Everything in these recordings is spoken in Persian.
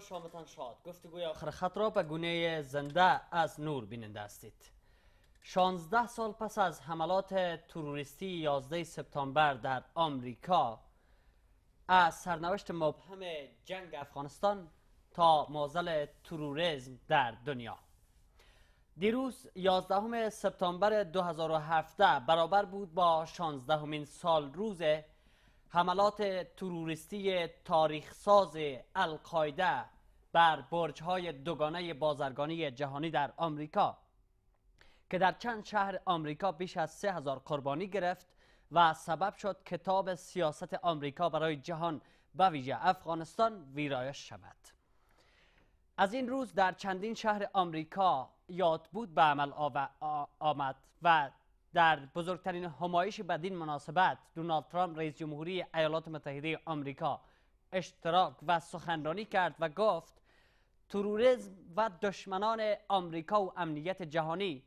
شامتان شاد گفتگوی آخر خط را به گونه زنده از نور بیننده هستید 16 سال پس از حملات تروریستی 11 سپتامبر در آمریکا از سرنوشت مبهم جنگ افغانستان تا مازل تروریسم در دنیا دیروز 11 سپتامبر 2017 برابر بود با 16 سال روز حملات تروریستی تاریخساز القاعده بر برج های دوگانه بازرگانی جهانی در آمریکا که در چند شهر آمریکا بیش از هزار قربانی گرفت و سبب شد کتاب سیاست آمریکا برای جهان و ویژه افغانستان ویرایش شود از این روز در چندین شهر آمریکا بود به عمل آمد و در بزرگترین همایش بدین مناسبت دونالد ترامپ رئیس جمهوری ایالات متحده آمریکا اشتراک و سخنرانی کرد و گفت تروریسم و دشمنان آمریکا و امنیت جهانی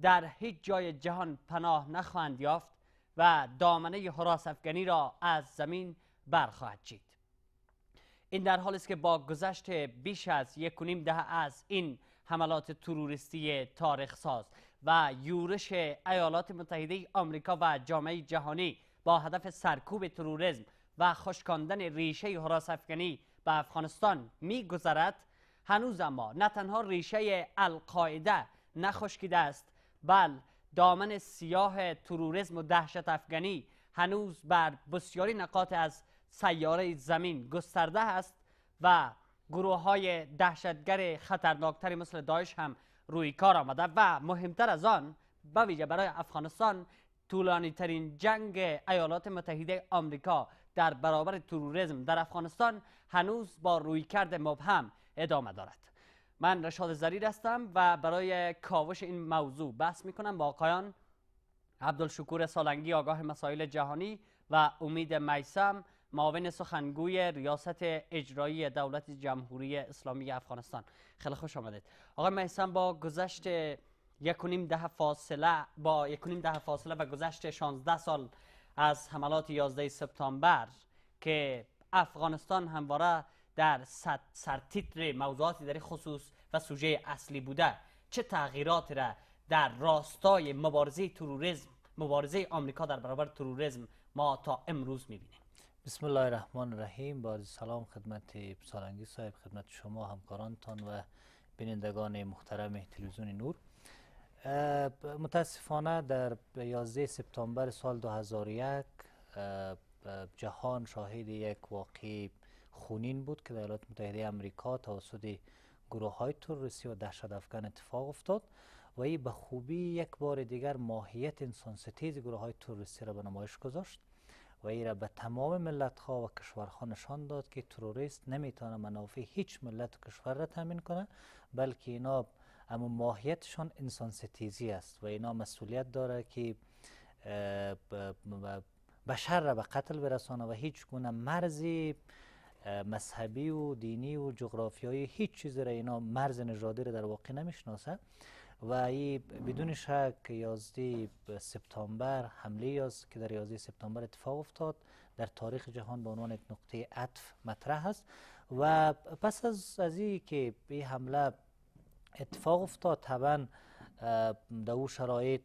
در هیچ جای جهان پناه نخواهند یافت و دامنه حراس افغانی را از زمین برخواهد چید این در حالی است که با گذشت بیش از یک و نیم دهه از این حملات تروریستی تاریخ ساز و یورش ایالات متحده آمریکا و جامعه جهانی با هدف سرکوب تروریسم و خشکاندن ریشه حراس افغانی به افغانستان میگذرد هنوز اما نه تنها ریشه القاعده نخشکیده است بل دامن سیاه تروریسم و دهشت افغانی هنوز بر بسیاری نقاط از سیاره زمین گسترده است و گروه های دهشتگر خطرناکتری مثل داعش هم روی کار آمده و مهمتر از آن به ویژه برای افغانستان طولانی ترین جنگ ایالات متحده آمریکا در برابر تروریسم در افغانستان هنوز با رویکرد مبهم ادامه دارد من رشاد زریر هستم و برای کاوش این موضوع بحث می کنم با آقایان عبدالشکور سالنگی آگاه مسائل جهانی و امید میسم معاون سخنگوی ریاست اجرایی دولت جمهوری اسلامی افغانستان خیلی خوش آمدید آقای محسن با گذشت یکونیم ده فاصله با یکونیم ده فاصله و گذشت 16 سال از حملات 11 سپتامبر که افغانستان همواره در سرتیتر موضوعاتی در خصوص و سوژه اصلی بوده چه تغییرات را در راستای مبارزه تروریسم مبارزه آمریکا در برابر تروریسم ما تا امروز می‌بینیم؟ بسم الله الرحمن الرحیم با سلام خدمت سالنگی صاحب خدمت شما همکارانتان و بینندگان محترم تلویزیون نور متاسفانه در 11 سپتامبر سال 2001 جهان شاهد یک واقعی خونین بود که در ایالات متحده امریکا توسط گروه های تروریستی و دهشت افغان اتفاق افتاد و این به خوبی یک بار دیگر ماهیت انسان ستیز گروه های تروریستی را به نمایش گذاشت و ایره به تمام ملت ها و کشورها نشان داد که تروریست نمیتونه منافع هیچ ملت و کشور را تامین کنه بلکه اینا اما ماهیتشان انسان ستیزی است و اینا مسئولیت داره که بشر را به قتل برسانه و هیچ گونه مرزی مذهبی و دینی و جغرافیایی هیچ چیز را اینا مرز نژادی را در واقع نمیشناسه و ای بدون شک 11 سپتامبر حمله است که در 11 سپتامبر اتفاق افتاد در تاریخ جهان به عنوان یک نقطه عطف مطرح است و پس از از که این حمله اتفاق افتاد طبعا در او شرایط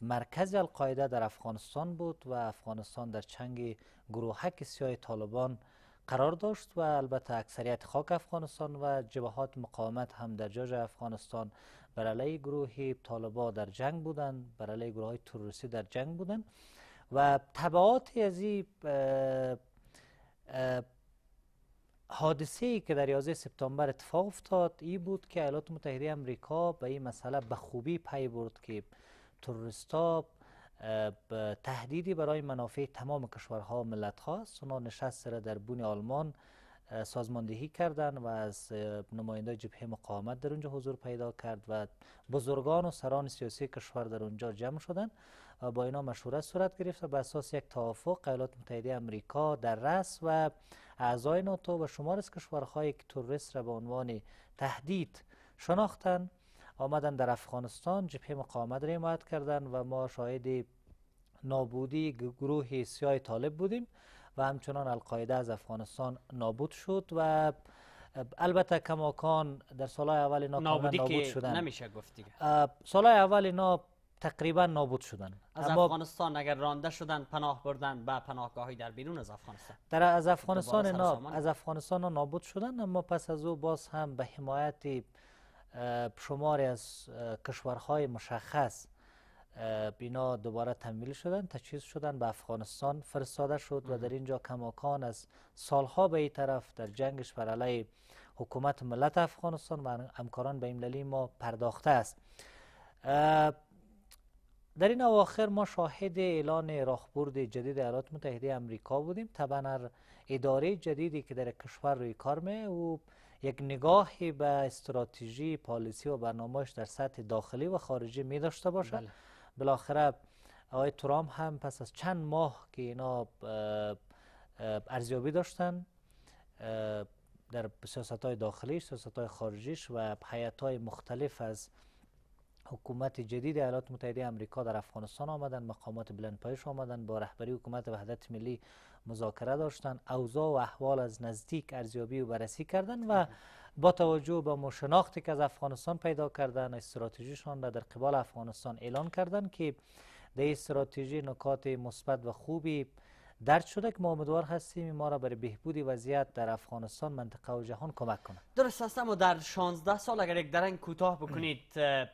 مرکز القاعده در افغانستان بود و افغانستان در چنگ گروهک سیاه طالبان قرار داشت و البته اکثریت خاک افغانستان و جبهات مقاومت هم در جاج افغانستان بر علیه گروه طالبا در جنگ بودند بر علیه گروه های تروریستی در جنگ بودند و طبعات از این حادثه ای که در 11 سپتامبر اتفاق افتاد ای بود که ایالات متحده امریکا به این مسئله به خوبی پی برد که به تهدیدی برای منافع تمام کشورها و ملت هاست سنا نشست سره در بون آلمان سازماندهی کردن و از نماینده جبهه مقاومت در اونجا حضور پیدا کرد و بزرگان و سران سیاسی کشور در اونجا جمع شدن و با اینا مشورت صورت گرفت و به اساس یک توافق ایالات متحده امریکا در رأس و اعضای ناتو و شمار از کشورهایی که تروریست را به عنوان تهدید شناختن آمدن در افغانستان جبهه مقاومت را حمایت کردن و ما شاهد نابودی گروه سیای طالب بودیم و همچنان القاعده از افغانستان نابود شد و البته کماکان در سالهای اول اینا نابود شدن نمیشه گفت دیگه سالهای اول اینا تقریبا نابود شدن از افغانستان اگر رانده شدن پناه بردن به پناهگاهی در بیرون از افغانستان در از افغانستان اینا از افغانستان نابود شدن اما پس از او باز هم به حمایت شماری از کشورهای مشخص بینا دوباره تمویل شدن تجهیز شدن به افغانستان فرستاده شد و در اینجا کماکان از سالها به این طرف در جنگش بر علیه حکومت ملت افغانستان و همکاران به المللی ما پرداخته است در این اواخر ما شاهد اعلان راهبرد جدید ایالات متحده امریکا بودیم طبعا اداره جدیدی که در کشور روی کار می و یک نگاهی به استراتژی پالیسی و برنامهش در سطح داخلی و خارجی می داشته باشد بله. بالاخره آقای ترام هم پس از چند ماه که اینا ارزیابی داشتن در سیاست های داخلیش، سیاست های خارجیش و حیات های مختلف از حکومت جدید ایالات متحده امریکا در افغانستان آمدن مقامات پایش آمدن با رهبری حکومت وحدت ملی مذاکره داشتن اوضاع و احوال از نزدیک ارزیابی و بررسی کردن و با توجه به مشناختی که از افغانستان پیدا کردن استراتژیشان را در قبال افغانستان اعلان کردن که در استراتژی نکات مثبت و خوبی درد شده که ما امیدوار هستیم ما را برای بهبود وضعیت در افغانستان منطقه و جهان کمک کنند درست است اما در 16 سال اگر یک درنگ کوتاه بکنید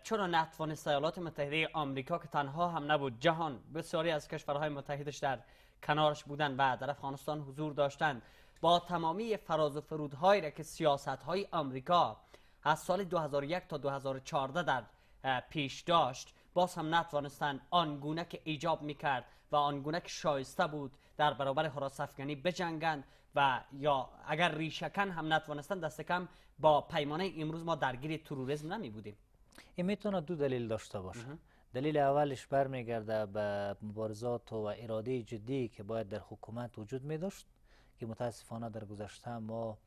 چرا نتوانست سیالات متحده آمریکا که تنها هم نبود جهان بسیاری از کشورهای متحدش در کنارش بودن و در افغانستان حضور داشتند با تمامی فراز و فرودهایی را که سیاست های آمریکا از سال 2001 تا 2014 در پیش داشت باز هم نتوانستند آنگونه که ایجاب میکرد و آنگونه که شایسته بود در برابر حراس افغانی بجنگند و یا اگر ریشکن هم نتوانستند دست کم با پیمانه امروز ما درگیر تروریسم نمی بودیم این میتونه دو دلیل داشته باشه دلیل اولش برمیگرده به مبارزات و اراده جدی که باید در حکومت وجود می داشت که متاسفانه در گذشته ما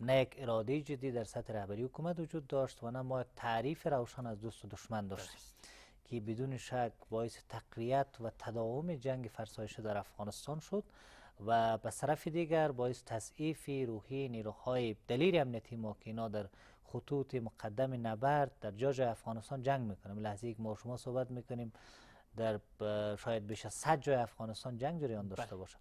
نه یک اراده جدی در سطح رهبری حکومت وجود داشت و نه ما تعریف روشن از دوست و دشمن داشتیم که بدون شک باعث تقویت و تداوم جنگ فرسایش در افغانستان شد و به طرف دیگر باعث تضعیف روحی نیروهای دلیر امنیتی ما که اینا در خطوط مقدم نبرد در جاج افغانستان جنگ میکنیم لحظه یک ما شما صحبت میکنیم در شاید بیش از 100 جای افغانستان جنگ جریان داشته بله. باشه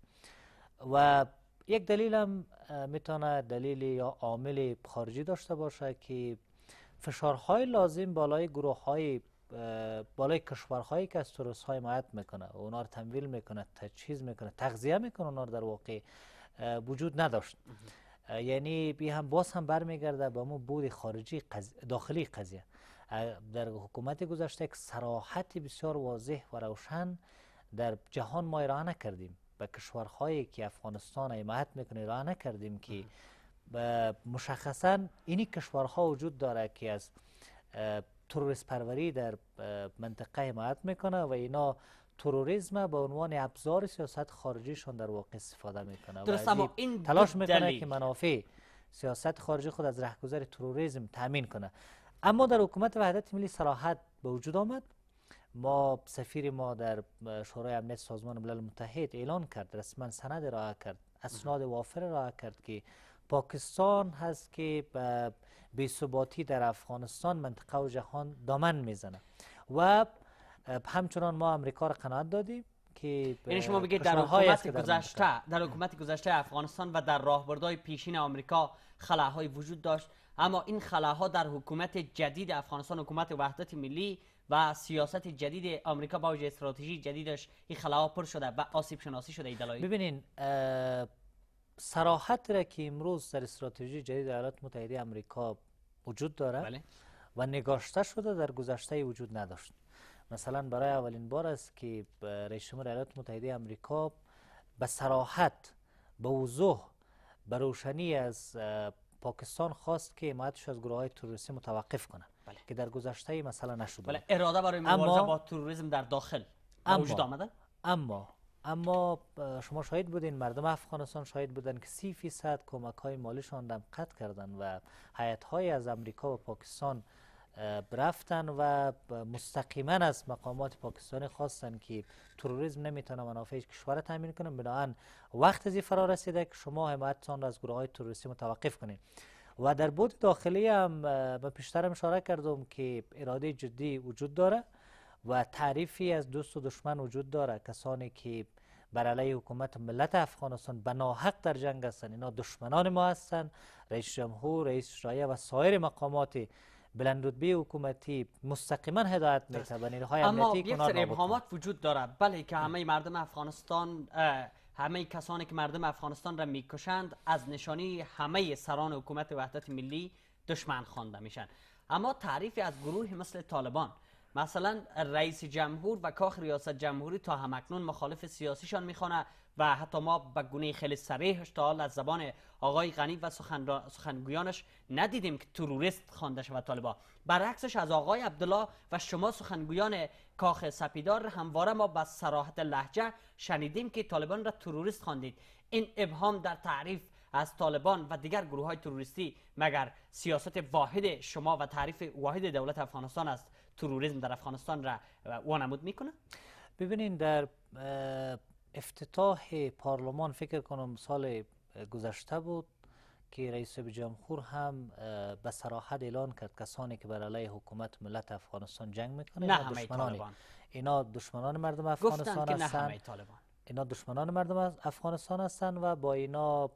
و یک دلیل هم میتونه دلیل یا عامل خارجی داشته باشه که فشارهای لازم بالای گروه های بالای کشورهایی که از ترس های معت میکنه و اونا رو تمویل میکنه تجهیز میکنه تغذیه میکنه اونا در واقع وجود نداشت یعنی بی هم باز هم برمیگرده به اون بود خارجی داخلی قضیه در حکومت گذشته یک سراحت بسیار واضح و روشن در جهان ما ایرانه کردیم به کشورهایی که افغانستان حمایت میکنه را نکردیم که مشخصا اینی کشورها وجود داره که از تروریست پروری در منطقه حمایت میکنه و اینا تروریسم به عنوان ابزار سیاست خارجیشون در واقع استفاده میکنه این تلاش میکنه که منافع سیاست خارجی خود از رهگذر تروریسم تامین کنه اما در حکومت وحدت ملی صراحت به وجود آمد ما سفیر ما در شورای امنیت سازمان ملل متحد اعلان کرد رسما سند را کرد اسناد وافر را کرد که پاکستان هست که ثباتی در افغانستان منطقه و جهان دامن میزنه و همچنان ما امریکا را قناعت دادیم که یعنی شما بگید در حکومت گذشته در حکومت گذشته افغانستان و در راهبردهای پیشین آمریکا خلاهای وجود داشت اما این خلاها در حکومت جدید افغانستان حکومت وحدت ملی و سیاست جدید آمریکا با وجه استراتژی جدیدش این خلاها پر شده و آسیب شناسی شده ای دلایل ببینین سراحت را که امروز در استراتژی جدید ایالات متحده آمریکا وجود داره بله. و نگاشته شده در گذشته وجود نداشت مثلا برای اولین بار است که رئیس جمهور ایالات متحده آمریکا به سراحت به وضوح به روشنی از پاکستان خواست که حمایتش از گروه های تروریستی متوقف کنه بله. که در گذشته مثلا مسئله نشده بله اراده برای مبارزه با تروریسم در داخل اما وجود آمده اما اما شما شاهد بودین مردم افغانستان شاهد بودن که سی فیصد کمک های مالیشان را قطع کردن و حیات های از امریکا و پاکستان رفتن و مستقیما از مقامات پاکستانی خواستن که تروریسم نمیتونه منافع کشور تامین کنه بنابراین وقت از فرار رسیده که شما حمایتتان را از گروه های تروریستی متوقف کنید و در بود داخلی هم به پیشترم اشاره کردم که اراده جدی وجود داره و تعریفی از دوست و دشمن وجود داره کسانی که بر علیه حکومت ملت افغانستان به ناحق در جنگ هستند اینا دشمنان ما هستند رئیس جمهور رئیس شورای و سایر مقامات بلند رتبه حکومتی مستقیما هدایت میکنه اما یک وجود داره بله که همه مردم افغانستان همه کسانی که مردم افغانستان را میکشند از نشانی همه سران حکومت وحدت ملی دشمن خوانده میشن اما تعریفی از گروه مثل طالبان مثلا رئیس جمهور و کاخ ریاست جمهوری تا همکنون مخالف سیاسیشان میخوانه و حتی ما به گونه خیلی صریحش تا حال از زبان آقای غنی و سخنگویانش ندیدیم که تروریست خوانده شود طالبا برعکسش از آقای عبدالله و شما سخنگویان کاخ سپیدار همواره ما به سراحت لحجه شنیدیم که طالبان را تروریست خواندید این ابهام در تعریف از طالبان و دیگر گروه های تروریستی مگر سیاست واحد شما و تعریف واحد دولت افغانستان است تروریسم در افغانستان را وانمود میکنه ببینید در افتتاح پارلمان فکر کنم سال گذشته بود که رئیس جمهور هم به سراحت اعلان کرد کسانی که بر علیه حکومت ملت افغانستان جنگ میکنند نه همه طالبان اینا دشمنان مردم افغانستان که اینا دشمنان مردم افغانستان هستند و با اینا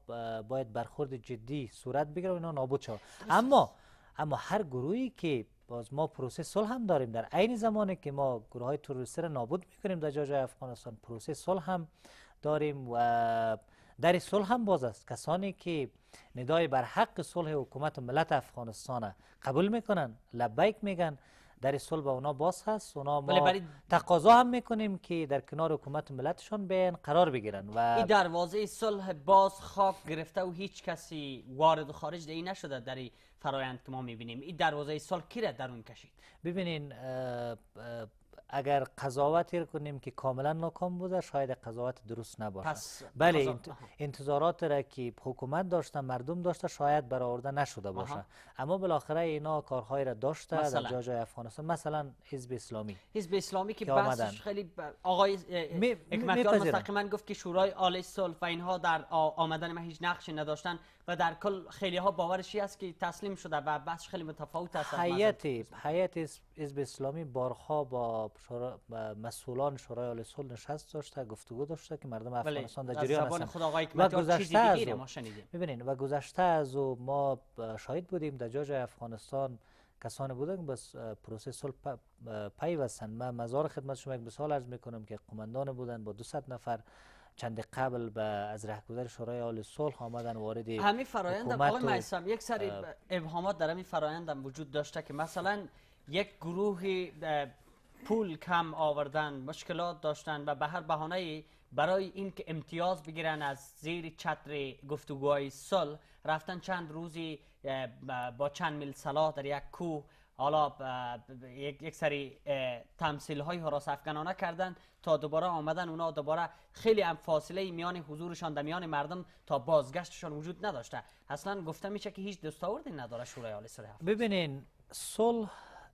باید برخورد جدی صورت بگیره و اینا نابود شود اما اما هر گروهی که باز ما پروسه صلح هم داریم در عین زمانی که ما گروه های تروریستی را نابود میکنیم در جای افغانستان پروسه صلح هم داریم و در صلح هم باز است کسانی که ندای بر حق صلح حکومت ملت افغانستان قبول میکنن لبیک میگن در صلح با اونا باز هست اونا ما بلی تقاضا هم میکنیم که در کنار حکومت ملتشان بیان قرار بگیرن و این دروازه صلح باز خاک گرفته و هیچ کسی وارد و خارج ای نشده در فرایند که ما میبینیم این دروازه صلح کی را درون کشید ببینین اگر قضاوتی کنیم که کاملا ناکام بوده شاید قضاوت درست نباشه بله انتظارات را که حکومت داشته مردم داشته شاید برآورده نشده باشه اما بالاخره اینا کارهایی را داشته مثلا. در جای افغانستان مثلا حزب اسلامی حزب اسلامی که, که بحثش خیلی آقای حکمتیار مستقیما گفت که شورای آل صلح و اینها در آمدن ما هیچ نقشی نداشتن و در کل خیلی ها باورشی است که تسلیم شده و بحث خیلی متفاوت است حیات حیات حزب اسلامی بارها با مسئولان شورای عالی صلح نشست داشته گفتگو داشته که مردم بله. افغانستان در جریان هستند و گذشته از ما و گذشته از و ما شاهد بودیم در جای افغانستان کسانی بودن که بس پروسه صلح پیوستند من مزار خدمت شما یک مثال عرض میکنم که قماندان بودن با 200 نفر چند قبل به از رهگذر شورای عالی صلح آمدن وارد همین فرایند آقای میسم یک سری ابهامات در همین فرایند وجود داشته که مثلا یک گروه پول کم آوردن مشکلات داشتن و به هر بهانه برای که امتیاز بگیرن از زیر چتر گفتگوهای صلح رفتن چند روزی با چند میل سلاح در یک کوه حالا یک سری تمثیل های حراس افغانانه کردن تا دوباره آمدن اونا دوباره خیلی هم فاصله میان حضورشان در میان مردم تا بازگشتشان وجود نداشته اصلا گفته میشه که هیچ دستاوردی نداره شورای عالی صلح ببینین صلح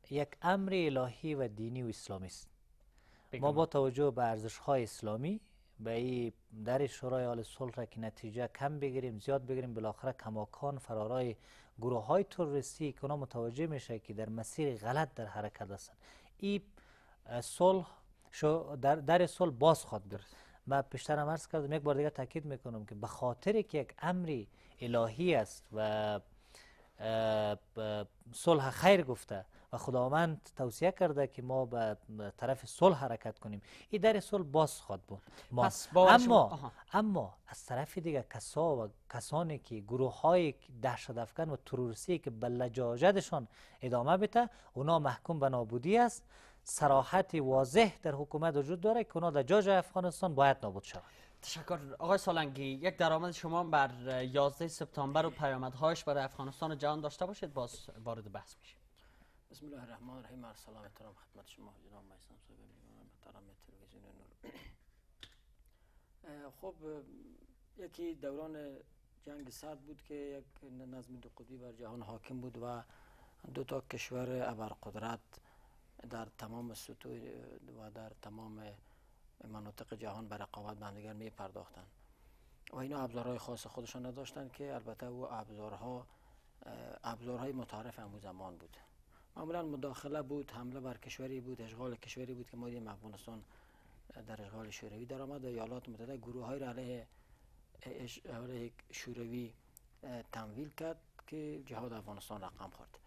یک امر الهی و دینی و اسلامی است ما با توجه به ارزش های اسلامی به این در شورای آل صلح که نتیجه کم بگیریم زیاد بگیریم بالاخره کماکان فرارای گروه های توریستی که اونا متوجه میشه که در مسیر غلط در حرکت هستند این صلح در در صلح باز خواد برد ما پیشتر هم عرض کردم یک بار دیگه تاکید میکنم که به خاطر که یک امری الهی است و صلح خیر گفته و خداوند توصیه کرده که ما به طرف صلح حرکت کنیم این در صلح باز خواهد بود اما اما از طرف دیگه کسا و کسانی که گروه های دهشت افکن و تروریستی که به لجاجتشان ادامه بده اونا محکوم به نابودی است سراحت واضح در حکومت وجود داره که اونا در جاج افغانستان باید نابود شوند تشکر آقای سالنگی یک درآمد شما بر 11 سپتامبر و پیامدهاش برای افغانستان و جهان داشته باشید باز وارد بحث میشیم بسم الله الرحمن الرحیم سلام احترام خدمت شما جناب تلویزیون نور خب یکی دوران جنگ سرد بود که یک نظم دو قطبی بر جهان حاکم بود و دو تا کشور ابرقدرت در تمام سطوح و در تمام مناطق جهان به رقابت به می پرداختن و اینا ابزارهای خاص خودشان نداشتند که البته او ابزارها ابزارهای متعارف امو زمان بود معمولا مداخله بود حمله بر کشوری بود اشغال کشوری بود که ما دیدیم افغانستان در اشغال شوروی در و ایالات متحده گروه های را علیه, علیه شوروی تمویل کرد که جهاد افغانستان رقم خورد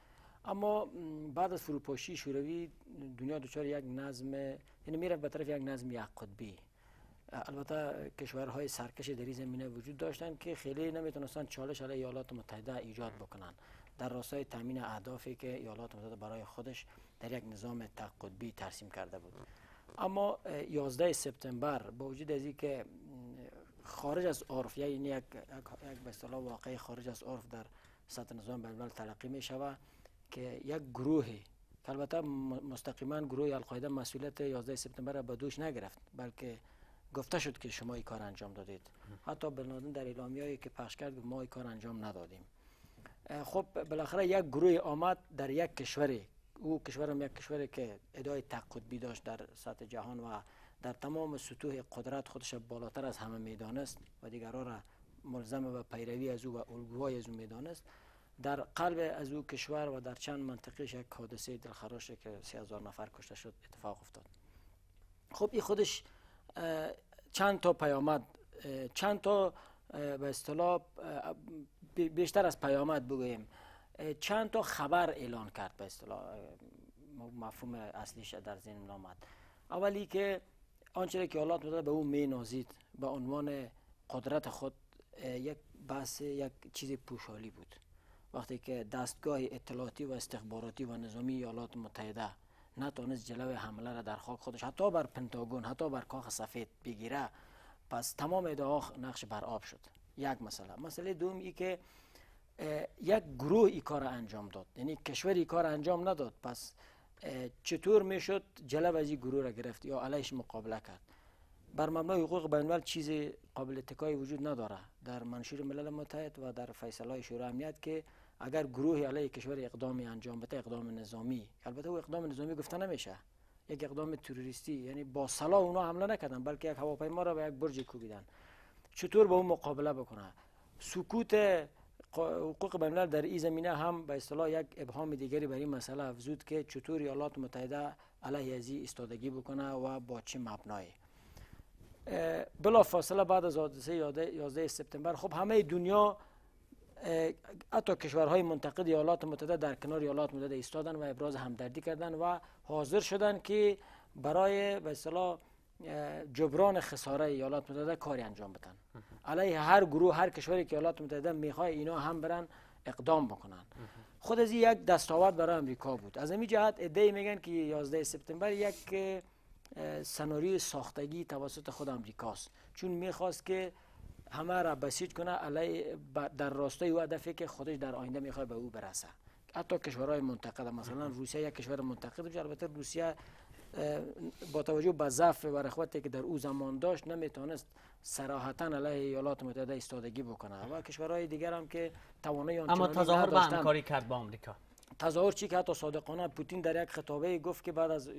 اما بعد از فروپاشی شوروی دنیا دچار یک نظم یعنی میرفت به طرف یک نظم یک قطبی البته کشورهای سرکش در این زمینه وجود داشتن که خیلی نمیتونستن چالش علی ایالات متحده ایجاد بکنن در راستای تامین اهدافی که ایالات متحده برای خودش در یک نظام تقدبی ترسیم کرده بود اما 11 سپتامبر با وجود از که خارج از عرف یعنی یک یک به اصطلاح واقعی خارج از عرف در سطح نظام بین تلقی می شود که یک گروهی البته مستقیما گروه القاعده مسئولیت 11 سپتامبر را به دوش نگرفت بلکه گفته شد که شما این کار انجام دادید حتی بنادن در اعلامیه‌ای که پخش کرد ما این کار انجام ندادیم خب بالاخره یک گروه آمد در یک کشوری او کشور هم یک کشوری که ادای تقدبی داشت در سطح جهان و در تمام سطوح قدرت خودش بالاتر از همه میدانست و دیگران را ملزم و پیروی از او و الگوهای از او میدانست در قلب از او کشور و در چند منطقه یک حادثه دلخراشه که سی هزار نفر کشته شد اتفاق افتاد خب این خودش چند تا پیامد چند تا به اصطلاح بیشتر از پیامد بگویم چند تا خبر اعلان کرد به اصطلاح مفهوم اصلیش در ذهن آمد اولی که آنچه که حالات بوده به او نازید به عنوان قدرت خود یک بحث یک چیز پوشالی بود وقتی که دستگاه اطلاعاتی و استخباراتی و نظامی ایالات متحده نتونست جلو حمله را در خاک خودش حتی بر پنتاگون حتی بر کاخ سفید بگیره پس تمام ادعا نقش بر آب شد یک مسئله مسئله دوم ای که یک گروه ای کار انجام داد یعنی کشوری کار انجام نداد پس چطور میشد جلو از این گروه را گرفت یا علیش مقابله کرد بر مبنای حقوق بین چیز قابل تکای وجود نداره در منشور ملل متحد و در فیصله شورای امنیت که اگر گروهی علیه کشور اقدامی انجام بده اقدام نظامی البته او اقدام نظامی گفته نمیشه یک اقدام تروریستی یعنی با سلاح اونا حمله نکردن بلکه یک هواپیما را به یک برج کوبیدن چطور با اون مقابله بکنه سکوت حقوق بین در این زمینه هم به اصطلاح یک ابهام دیگری برای این مسئله افزود که چطور ایالات متحده علیه ازی استادگی بکنه و با چه مبنایی بلا فاصله بعد از حادثه 11 سپتامبر خب همه دنیا حتی کشورهای منتقد ایالات متحده در کنار ایالات متحده ایستادن و ابراز همدردی کردن و حاضر شدن که برای به جبران خساره ایالات متحده کاری انجام بدن علیه هر گروه هر کشوری که ایالات متحده میخوای اینا هم برن اقدام بکنن خود از یک دستاورد برای امریکا بود از این جهت ایده میگن که 11 سپتامبر یک سناریو ساختگی توسط خود امریکاست چون میخواست که همه را بسیج کنه علی در راستای او هدفی که خودش در آینده میخواد به او برسه حتی کشورهای منتقد مثلا روسیه یک کشور منتقد بود البته روسیه با توجه به ضعف و رخوتی که در او زمان داشت نمیتونست صراحتا علیه ایالات متحده ایستادگی بکنه و کشورهای دیگر هم که توانایی اما تظاهر به همکاری کرد با آمریکا تظاهر چی که حتی صادقانه پوتین در یک خطابه گفت که بعد از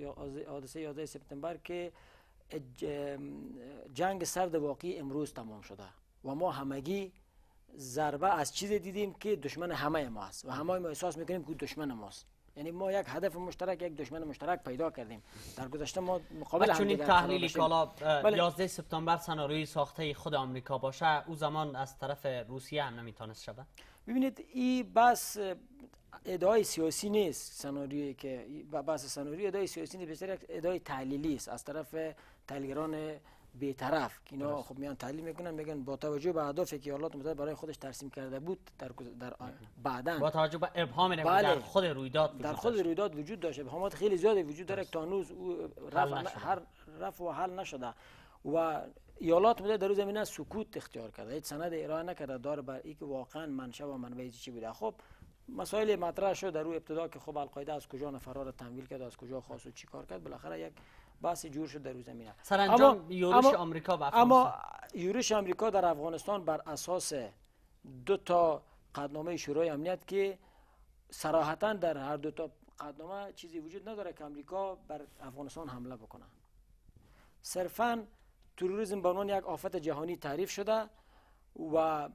حادثه 11 سپتامبر که جنگ سرد واقعی امروز تمام شده و ما همگی ضربه از چیزی دیدیم که دشمن همه ما است و همه ما احساس میکنیم که دشمن ماست یعنی ما یک هدف مشترک یک دشمن مشترک پیدا کردیم در گذشته ما مقابل چون این تحلیل کالا 11 بله. سپتامبر سناریوی ساخته خود آمریکا باشه او زمان از طرف روسیه هم نمیتونست شود ببینید این بس ادعای سیاسی نیست سناریویی که بس سناریوی ادعای سیاسی نیست بسیار ادعای تحلیلی است از طرف تحلیلگران بیطرف که اینا خب میان تعلیم میکنن میگن با توجه به اهدافی که ایالات متحده برای خودش ترسیم کرده بود در در با توجه به ابهام بله. در خود رویداد در خود رویداد وجود داشت ابهامات خیلی زیادی وجود داره که تانوز رفع هر رفع و حل نشده و ایالات بوده در روز زمینه سکوت اختیار کرده هیچ سند ارائه نکرده داره بر اینکه واقعا منشأ و منبع چی بوده خب مسائل مطرح شد در روی ابتدا که خب القاعده از کجا نفرار تمویل کرد از کجا خواست و چی کار کرد بالاخره یک بحث جور شد در روز زمین سرانجام یورش آمریکا و اما یورش آمریکا در افغانستان بر اساس دو تا قدنامه شورای امنیت که سراحتا در هر دو تا قدنامه چیزی وجود نداره که امریکا بر افغانستان حمله بکنه صرفا تروریسم به عنوان یک آفت جهانی تعریف شده و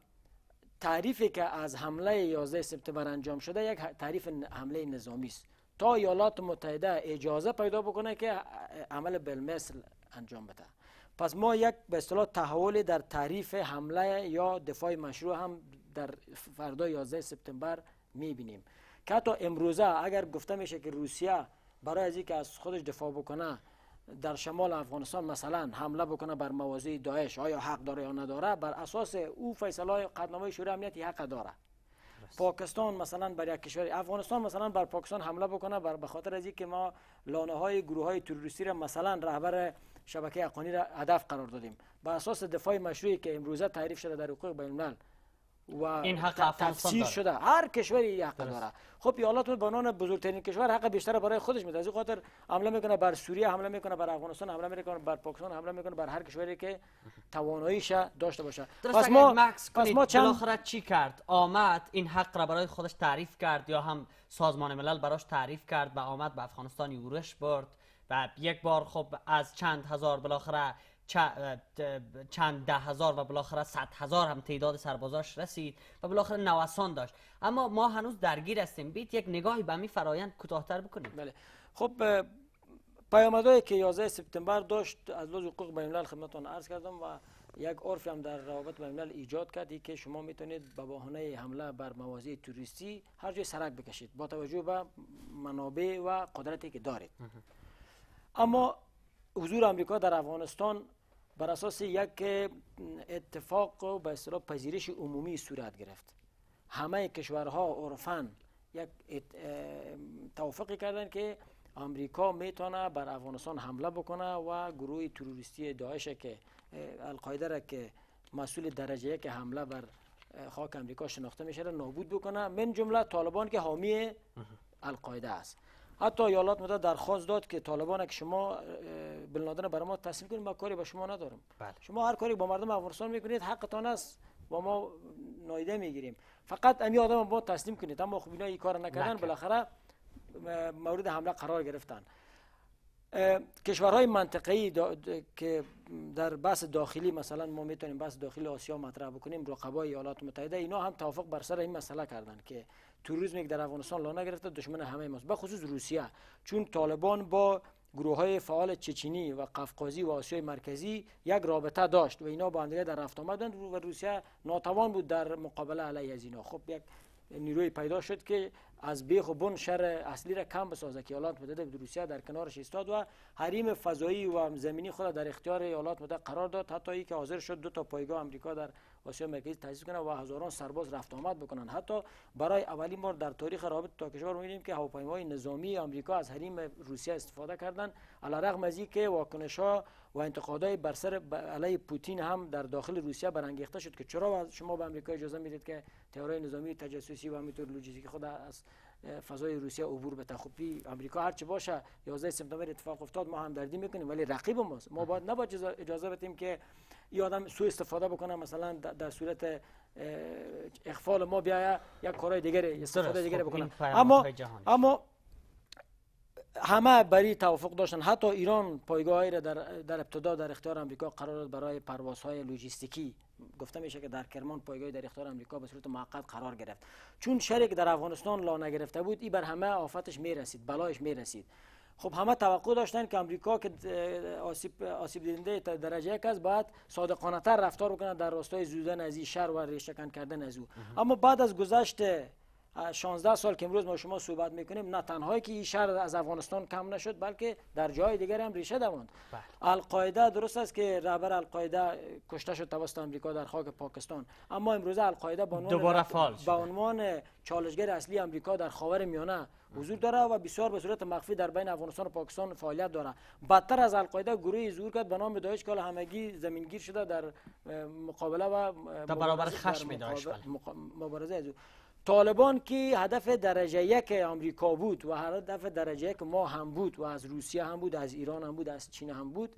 تعریفی که از حمله 11 سپتامبر انجام شده یک تعریف حمله نظامی است تا ایالات متحده اجازه پیدا بکنه که عمل بالمثل انجام بده پس ما یک به اصطلاح تحول در تعریف حمله یا دفاع مشروع هم در فردا 11 سپتامبر میبینیم که حتی امروزه اگر گفته میشه که روسیه برای از که از خودش دفاع بکنه در شمال افغانستان مثلا حمله بکنه بر موازی داعش آیا حق داره یا نداره بر اساس او فیصله قدنامه شورای امنیتی حق داره پاکستان مثلا بر یک کشور افغانستان مثلا بر پاکستان حمله بکنه بر به خاطر از اینکه ما لانه های گروه های تروریستی را مثلا رهبر شبکه حقانی را هدف قرار دادیم به اساس دفاع مشروعی که امروزه تعریف شده در حقوق بین الملل و این حق تفسیر شده هر کشوری یه حق داره خب ایالات به عنوان بزرگترین کشور حق بیشتر برای خودش میده از این خاطر حمله میکنه بر سوریه حمله میکنه بر افغانستان حمله میکنه بر پاکستان حمله میکنه بر هر کشوری که تواناییش داشته باشه پس ما مکس ما چند چی کرد آمد این حق را برای خودش تعریف کرد یا هم سازمان ملل براش تعریف کرد و آمد به افغانستان یورش برد و یک بار خب از چند هزار بالاخره چند ده هزار و بالاخره صد هزار هم تعداد سربازاش رسید و بالاخره نوسان داشت اما ما هنوز درگیر هستیم بیت یک نگاهی به می فرایند کوتاهتر بکنیم بله خب پیامدهایی که 11 سپتامبر داشت از لحاظ حقوق بین الملل خدمتتون عرض کردم و یک عرفی هم در روابط بین الملل ایجاد کردی که شما میتونید به بهانه حمله بر مواضع توریستی هر جای سرک بکشید با توجه به منابع و قدرتی که دارید اما حضور آمریکا در افغانستان بر اساس یک اتفاق و به اصطلاح پذیرش عمومی صورت گرفت همه کشورها عرفا یک توافقی کردن که آمریکا میتونه بر افغانستان حمله بکنه و گروه تروریستی داعش که القاعده را که مسئول درجه یک حمله بر خاک امریکا شناخته میشه را نابود بکنه من جمله طالبان که حامی القاعده است حتی ایالات متحده درخواست داد که طالبان که شما بلندن برای ما تصمیم کنید ما کاری به شما ندارم بله. شما هر کاری با مردم افغانستان میکنید حقتان است با ما نایده میگیریم فقط امی آدم با تسلیم کنید اما خب اینا این کار نکردن بالاخره مورد حمله قرار گرفتن کشورهای منطقه‌ای که در بحث داخلی مثلا ما میتونیم بحث داخلی آسیا مطرح بکنیم رقبای ایالات متحده اینا هم توافق بر سر این مسئله کردن که توریسم یک در افغانستان لانه گرفته دشمن همه ماست به خصوص روسیه چون طالبان با گروه های فعال چچنی و قفقازی و آسیای مرکزی یک رابطه داشت و اینا با هم در رفت و روسیه ناتوان بود در مقابله علیه از اینا خب یک نیروی پیدا شد که از بیخ و بن شر اصلی را کم بسازه که ایالات متحده روسیه در کنارش ایستاد و حریم فضایی و زمینی خود در اختیار ایالات متحده قرار داد حتی ای که حاضر شد دو تا پایگاه آمریکا در آسیا مرکزی تاسیس کنه و هزاران سرباز رفت آمد بکنن حتی برای اولین بار در تاریخ رابط تا کشور می‌بینیم که هواپیمای نظامی آمریکا از حریم روسیه استفاده کردن رغم از اینکه واکنش‌ها و انتقادهای بر سر علی پوتین هم در داخل روسیه برانگیخته شد که چرا شما به آمریکا اجازه میدید که تئوری نظامی تجسسی و همینطور لوجستیک خود از فضای روسیه عبور به تخوپی خب آمریکا هر چه باشه 11 سپتامبر اتفاق افتاد ما هم دردی میکنیم ولی رقیب ماست ما باید نباید اجازه بدیم که یا آدم سو استفاده بکنه مثلا در صورت اخفال ما بیایه یک کارهای دیگری استفاده دیگری خب، بکنه اما اما همه برای توافق داشتن حتی ایران پایگاهی را در, در ابتدا در اختیار آمریکا قرار داد برای پروازهای لوجستیکی گفته میشه که در کرمان پایگاه در اختیار آمریکا به صورت موقت قرار گرفت چون شریک در افغانستان لا نگرفته بود ای بر همه آفتش میرسید بلایش میرسید خب همه توقع داشتن که امریکا که آسیب, آسیب دیدنده درجه یک است باید صادقانه تر رفتار بکنه در راستای زودن از این شر و ریشهکن کردن از او اما بعد از گذشت 16 سال که امروز ما شما صحبت میکنیم نه تنها که این شهر از افغانستان کم نشد بلکه در جای دیگر هم ریشه دواند بله. القاعده درست است که رهبر القاعده کشته شد توسط آمریکا در خاک پاکستان اما امروز القاعده به عنوان به عنوان چالشگر اصلی آمریکا در خاور میانه حضور داره و بسیار به صورت مخفی در بین افغانستان و پاکستان فعالیت داره بدتر از القاعده گروهی ظهور کرد به نام داعش که همگی زمینگیر شده در مقابله و برابر خشم داعش بله. مبارزه طالبان که هدف درجه یک آمریکا بود و هدف درجه یک ما هم بود و از روسیه هم بود از ایران هم بود از چین هم بود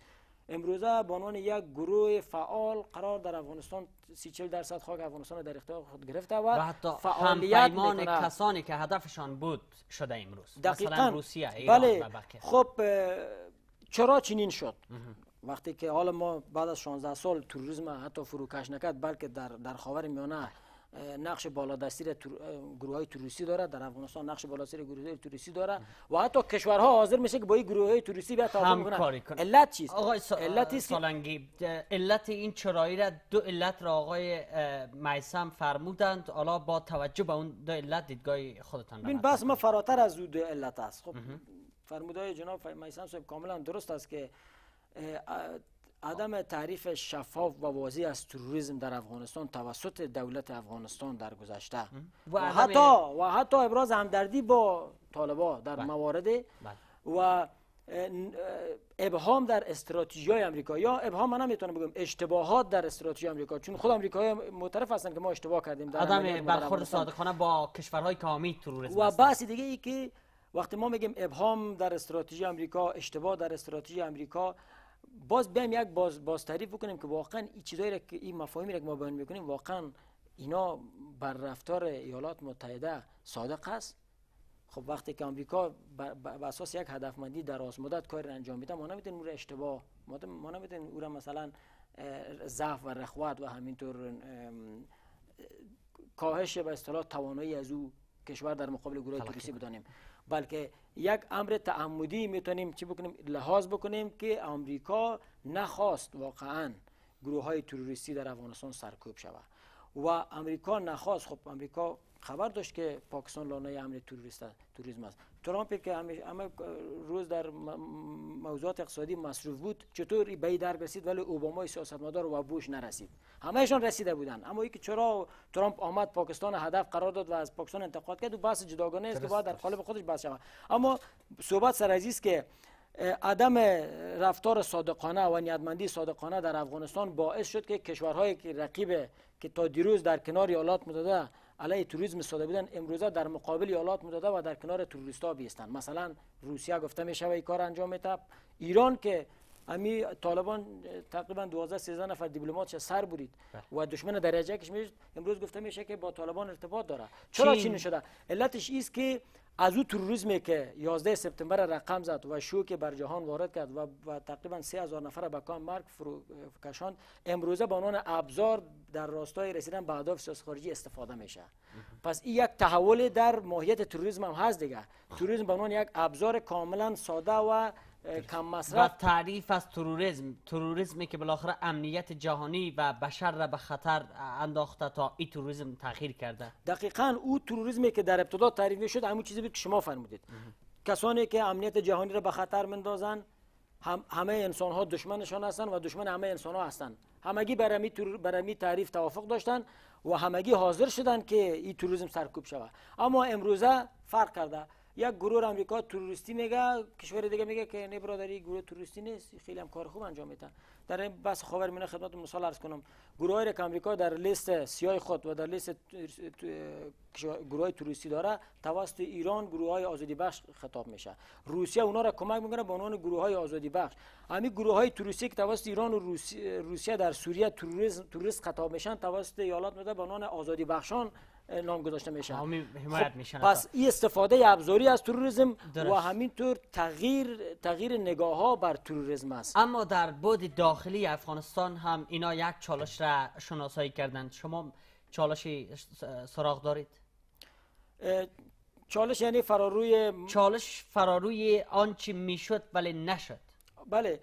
امروزه به یک گروه فعال قرار در افغانستان 30 40 درصد خاک افغانستان در اختیار خود گرفته و, و حتی فعالیت کسانی که هدفشان بود شده امروز مثلا روسیه ایران بله خب چرا چنین شد وقتی که حال ما بعد از 16 سال توریسم حتی فروکش نکرد بلکه در در خاور میانه نقش بالادستی گروه های توریستی داره در افغانستان نقش بالادستی گروه های توریستی داره و حتی کشورها حاضر میشه که با این گروه های توریستی بیا تعامل کنن علت چیست آقای سا... علت این چرایی را دو علت را آقای میسم فرمودند حالا با توجه به اون دو علت دیدگاه خودتان ببین بس ما فراتر از دو علت است خب فرمودای جناب میسم صاحب کاملا درست است که عدم تعریف شفاف و واضح از تروریسم در افغانستان توسط دولت افغانستان در گذشته و, حتی یعنی- و حتی ابراز همدردی با طالبا در بله. موارد بله. و ابهام در استراتژی های امریکا یا ابهام من نمیتونم بگم اشتباهات در استراتژی امریکا چون خود امریکایی معترف هستن که ما اشتباه کردیم در عدم برخورد صادقانه با کشورهای کامی تروریسم و بحث دیگه ای که وقتی ما میگیم ابهام در استراتژی امریکا اشتباه در استراتژی امریکا باز بیایم یک باز, باز تعریف بکنیم که واقعا این چیزایی که این مفاهیمی را که ما بیان میکنیم واقعا اینا بر رفتار ایالات متحده صادق است خب وقتی که آمریکا بر اساس یک هدفمندی راست مدت کاری را انجام میده ما نمیدونیم اون را اشتباه ما نمیدونیم او را مثلا ضعف و رخوت و همینطور کاهش به اصطلاح توانایی از او کشور در مقابل گروه تروریستی بدانیم بلکه یک امر تعمدی میتونیم چی بکنیم لحاظ بکنیم که آمریکا نخواست واقعا گروه های تروریستی در افغانستان سرکوب شود و امریکا نخواست خب امریکا خبر داشت که پاکستان لانه توریست توریسم است ترامپ که همه روز در موضوعات اقتصادی مصروف بود چطور به در رسید ولی اوباما سیاستمدار و بوش نرسید همهشان رسیده بودن اما که چرا ترامپ آمد پاکستان هدف قرار داد و از پاکستان انتقاد کرد و بحث جداگانه است که باید در قالب خودش بحث شد اما صحبت سر است که عدم رفتار صادقانه و نیتمندی صادقانه در افغانستان باعث شد که کشورهای رقیب که تا دیروز در کنار ایالات متحده علیه توریسم ساده بودن امروزه در مقابل ایالات متحده و در کنار توریستا بیستن مثلا روسیه گفته میشه این کار انجام میده ایران که امی طالبان تقریبا 12 13 نفر دیپلماتش سر برید بله. و دشمن درجه کش امروز گفته میشه که با طالبان ارتباط داره چرا چین شده علتش ایست که از او تروریزمی که 11 سپتامبر رقم زد و که بر جهان وارد کرد و, تقریبا تقریبا 3000 نفر به کام مرگ کشان، امروزه به عنوان ابزار در راستای رسیدن به اهداف سیاسی خارجی استفاده میشه پس این یک تحول در ماهیت تروریسم هم هست دیگه تروریسم به عنوان یک ابزار کاملا ساده و کم مصرف و تعریف از تروریسم تروریسمی که بالاخره امنیت جهانی و بشر را به خطر انداخته تا این تروریسم تغییر کرده دقیقا او تروریسمی که در ابتدا تعریف می شد همون چیزی بود که شما فرمودید کسانی که امنیت جهانی را به خطر مندازن همه انسان ها دشمنشان هستند و دشمن همه انسان ها هستند همگی برمی, برمی تعریف توافق داشتن و همگی حاضر شدند که این تروریسم سرکوب شود اما امروزه فرق کرده یک گروه آمریکا توریستی میگه کشور دیگه میگه که نه برادری گروه توریستی نیست خیلی هم کار خوب انجام میدن در این بس خبر مینا خدمت مثال عرض کنم گروه های که آمریکا در لیست سیای خود و در لیست گروه های توریستی داره توسط ایران گروه های آزادی بخش خطاب میشه روسیه اونا را کمک میکنه به عنوان گروه های آزادی بخش همین گروه های توریستی که توسط ایران و روسیه در سوریه تروریسم توریست خطاب میشن توسط ایالات متحده به عنوان آزادی بخشان نام گذاشته خب، میشن حمایت پس این استفاده ابزاری از تروریسم و همینطور تغییر تغییر نگاه ها بر تروریسم است اما در بود داخلی افغانستان هم اینا یک چالش را شناسایی کردند شما چالشی سراغ دارید چالش یعنی فراروی چالش فراروی آنچه میشد ولی نشد بله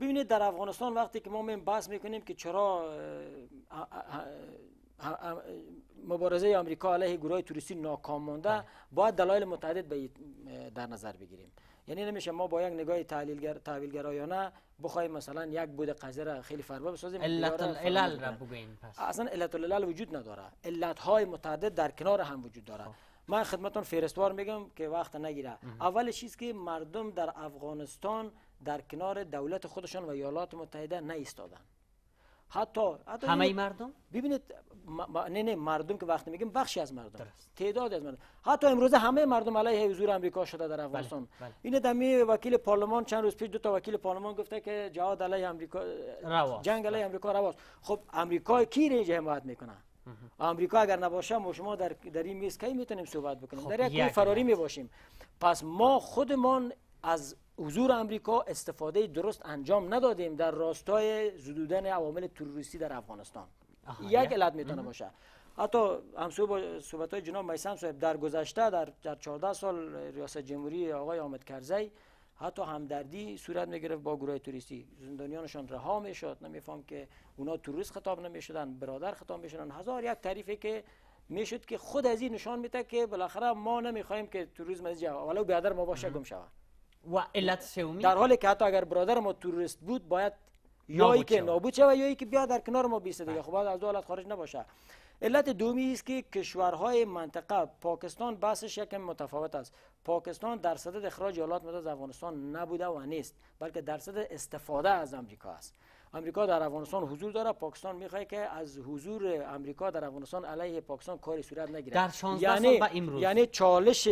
ببینید در افغانستان وقتی که ما بحث میکنیم که چرا مبارزه آمریکا علیه گروه توریستی ناکام مونده بله. باید دلایل متعدد به در نظر بگیریم یعنی نمیشه ما با یک نگاه تحلیلگر تحویلگرایانه بخوایم مثلا یک بود قضیه را خیلی فربه بسازیم علت العلل را بگوین پس اصلا علت وجود نداره علت های متعدد در کنار هم وجود داره خب. من خدمتون فرستوار میگم که وقت نگیره اول چیز که مردم در افغانستان در کنار دولت خودشان و ایالات متحده نه حتی, همه مردم ببینید نه نه مردم که وقتی میگیم بخشی از مردم درست. تعداد از مردم حتی امروز همه مردم علیه حضور امریکا شده در بله، افغانستان بله. دمی وکیل پارلمان چند روز پیش دو تا وکیل پارلمان گفته که جهاد علیه امریکا جنگ علیه بله. امریکا رواست خب امریکا کی رنج حمایت میکنه امریکا اگر نباشه ما شما در در این میز کی میتونیم صحبت بکنیم خب، در یک فراری میباشیم پس ما خودمان از حضور امریکا استفاده درست انجام ندادیم در راستای زدودن عوامل تروریستی در افغانستان یک علت میتونه باشه حتی همسو با صحبت های جناب میسم صاحب در گذشته در, 14 سال ریاست جمهوری آقای آمد کرزی حتی همدردی صورت میگرفت با گروه توریستی زندانیانشان رها میشد نمیفهم که اونا توریست خطاب نمیشدن برادر خطاب میشدن هزار یک تعریفی که میشد که خود از این نشان میده که بالاخره ما نمیخوایم که توریسم از ولو ما باشه گم شود و علت سومی در حالی که حتی اگر برادر ما توریست بود باید یایی که نابود و یایی که بیا در کنار ما بیسته دیگه بله. خب از دو حالت خارج نباشه علت دومی است که کشورهای منطقه پاکستان بحثش یکم متفاوت است پاکستان در صدد اخراج ایالات متحده از افغانستان نبوده و نیست بلکه در صدد استفاده از آمریکا است آمریکا در افغانستان حضور داره پاکستان میخواد که از حضور آمریکا در افغانستان علیه پاکستان کاری صورت نگیره در یعنی یعنی چالش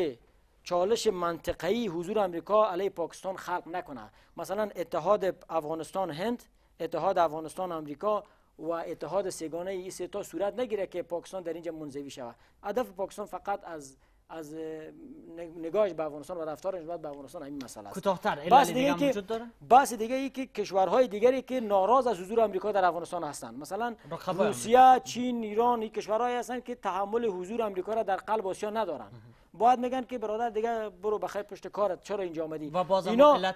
چالش منطقه‌ای حضور آمریکا علیه پاکستان خلق نکنه مثلا اتحاد افغانستان هند اتحاد افغانستان آمریکا و اتحاد سگانه ای سه تا صورت نگیره که پاکستان در اینجا منزوی شود هدف پاکستان فقط از از نگاهش به افغانستان و رفتارش نسبت به افغانستان همین مسئله است کوتاه‌تر بس دیگه که بس دیگه ای که کشورهای دیگری که ناراض از حضور آمریکا در افغانستان هستند مثلا روسیه چین ایران این کشورهایی هستند که تحمل حضور آمریکا را در قلب آسیا ندارند باید میگن که برادر دیگه برو بخیر پشت کارت چرا اینجا آمدی و بازم اینا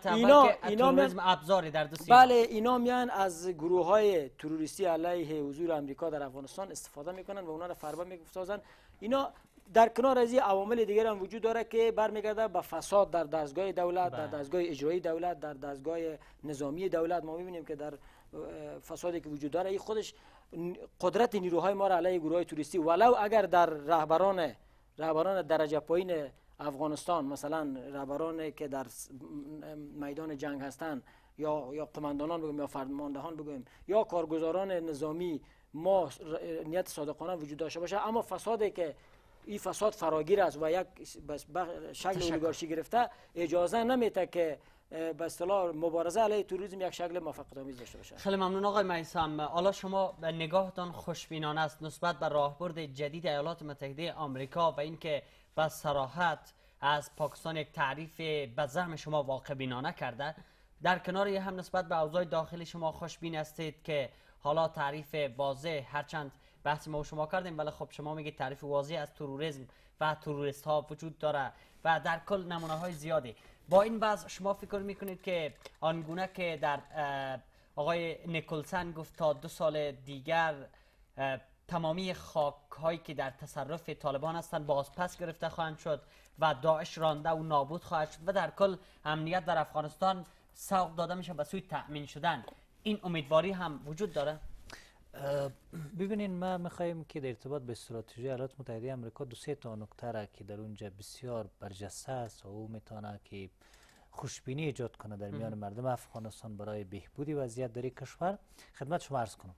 اینا ابزاری در دستی بله اینا میان از گروه های تروریستی علیه حضور آمریکا در افغانستان استفاده میکنن و اونا را فربا میگفتازن اینا در کنار از این عوامل دیگر هم وجود داره که برمیگرده به فساد در دستگاه دولت در بله. دستگاه اجرایی دولت در دستگاه نظامی دولت ما میبینیم که در فسادی که وجود داره این خودش قدرت نیروهای ما را علیه گروه های توریستی ولو اگر در رهبران رهبران درجه پایین افغانستان مثلا رهبرانی که در میدان جنگ هستند یا یا قماندانان بگویم یا فرماندهان بگویم یا کارگزاران نظامی ما نیت صادقانه وجود داشته باشه اما فسادی که این فساد فراگیر است و یک شکل اولیگارشی گرفته اجازه نمیده که به اصطلاح مبارزه علیه توریسم یک شکل موفقیت آمیز داشته باشه خیلی ممنون آقای میسم حالا شما به نگاهتان خوشبینانه است نسبت به راهبرد جدید ایالات متحده آمریکا و اینکه با صراحت از پاکستان یک تعریف به زعم شما واقع بینانه کرده در کنار یه هم نسبت به اوضاع داخلی شما خوشبین هستید که حالا تعریف واضح هرچند بحث ما و شما کردیم ولی خب شما میگید تعریف واضح از تروریسم و تروریست ها وجود داره و در کل نمونه های زیادی با این وضع شما فکر میکنید که آنگونه که در آقای نیکلسن گفت تا دو سال دیگر تمامی خاک هایی که در تصرف طالبان هستند بازپس گرفته خواهند شد و داعش رانده و نابود خواهد شد و در کل امنیت در افغانستان سوق داده میشه به سوی تأمین شدن این امیدواری هم وجود داره ببینین ما میخواییم که در ارتباط به استراتژی ایالات متحده آمریکا دو سه تا نکته که در اونجا بسیار برجسته است و او میتونه که خوشبینی ایجاد کنه در میان مردم افغانستان برای بهبودی وضعیت در کشور خدمت شما عرض کنم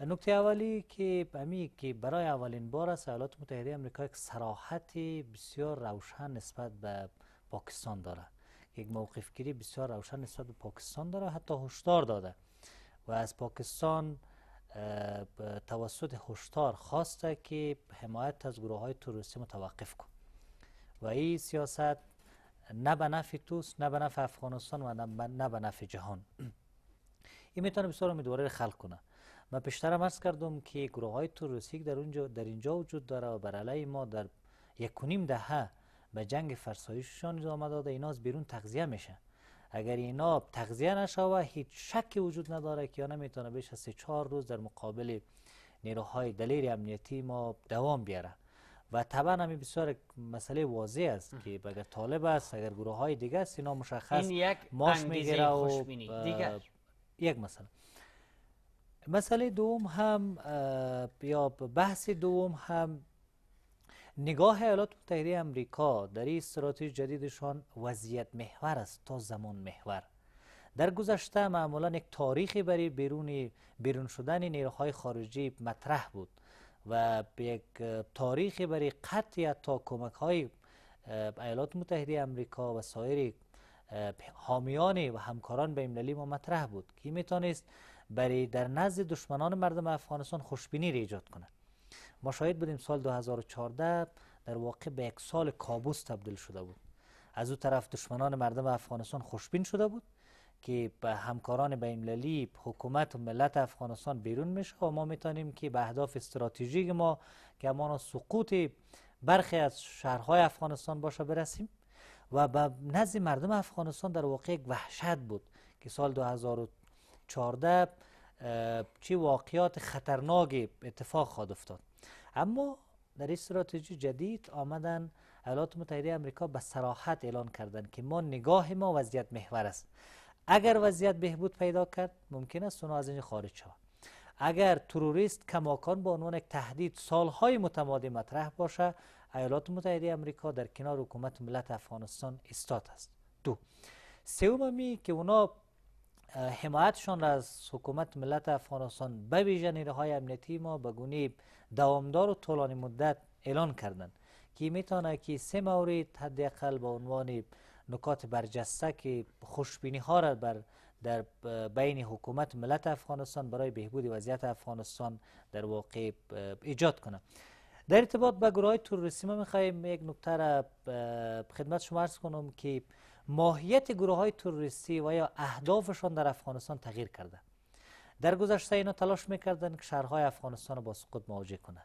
نکته اولی که همی که برای اولین بار است ایالات متحده آمریکا یک سراحت بسیار روشن نسبت به پاکستان داره یک موقف گیری بسیار روشن نسبت به پاکستان داره حتی هشدار داده و از پاکستان توسط هشدار خواسته که حمایت از گروه های تروریستی متوقف کن و این سیاست نه به نفع توس نه به نفع افغانستان و نه به نفع جهان این میتونه بسیار امیدواره خلق کنه ما پیشتر هم کردم که گروه های تو در اونجا در اینجا وجود داره و بر علیه ما در یک و نیم دهه به جنگ فرسایششان ادامه داده اینا از بیرون تغذیه میشه اگر اینا تغذیه نشوه هیچ شکی وجود نداره که یا میتونه بیش از 4 روز در مقابل نیروهای دلیل امنیتی ما دوام بیاره و طبعا همی بسیار مسئله واضح است که اگر طالب است اگر گروه های دیگه است اینا مشخص این یک ماش میگیره و یک مسئله مسئله دوم هم یا بحث دوم هم نگاه ایالات متحده امریکا در این استراتژی جدیدشان وضعیت محور است تا زمان محور در گذشته معمولا یک تاریخی برای بیرون بیرون شدن نیروهای خارجی مطرح بود و به یک تاریخ برای قطع تا کمک های ایالات متحده امریکا و سایر حامیان و همکاران به المللی ما مطرح بود که میتونست برای در نزد دشمنان مردم افغانستان خوشبینی را ایجاد کنه ما شاید بودیم سال 2014 در واقع به یک سال کابوس تبدیل شده بود از او طرف دشمنان مردم افغانستان خوشبین شده بود که به همکاران بینالمللی حکومت و ملت افغانستان بیرون میشه و خب ما میتونیم که به اهداف استراتژیک ما که همانا سقوط برخی از شهرهای افغانستان باشه برسیم و به نزد مردم افغانستان در واقع یک وحشت بود که سال 2014 چه واقعات خطرناکی اتفاق خواهد افتاد اما در استراتژی جدید آمدن ایالات متحده آمریکا به سراحت اعلان کردند که ما نگاه ما وضعیت محور است اگر وضعیت بهبود پیدا کرد ممکن است اونها از اینجا خارج شود. اگر تروریست کماکان به عنوان یک تهدید سالهای متمادی مطرح باشه ایالات متحده امریکا در کنار حکومت ملت افغانستان ایستاد است دو سومی که اونا حمایتشان از حکومت ملت افغانستان به ویژه نیروهای امنیتی ما به گونه دوامدار و طولانی مدت اعلان کردند که میتونه که سه مورد حداقل به عنوان نکات برجسته که خوشبینی ها را بر در بین حکومت ملت افغانستان برای بهبود وضعیت افغانستان در واقع ایجاد کنه در ارتباط به گروه های تروریستی ما میخواییم یک نکته را خدمت شما ارز کنم که ماهیت گروه های تروریستی و یا اهدافشان در افغانستان تغییر کرده در گذشته اینا تلاش میکردن که شهرهای افغانستان را با سقوط مواجه کنه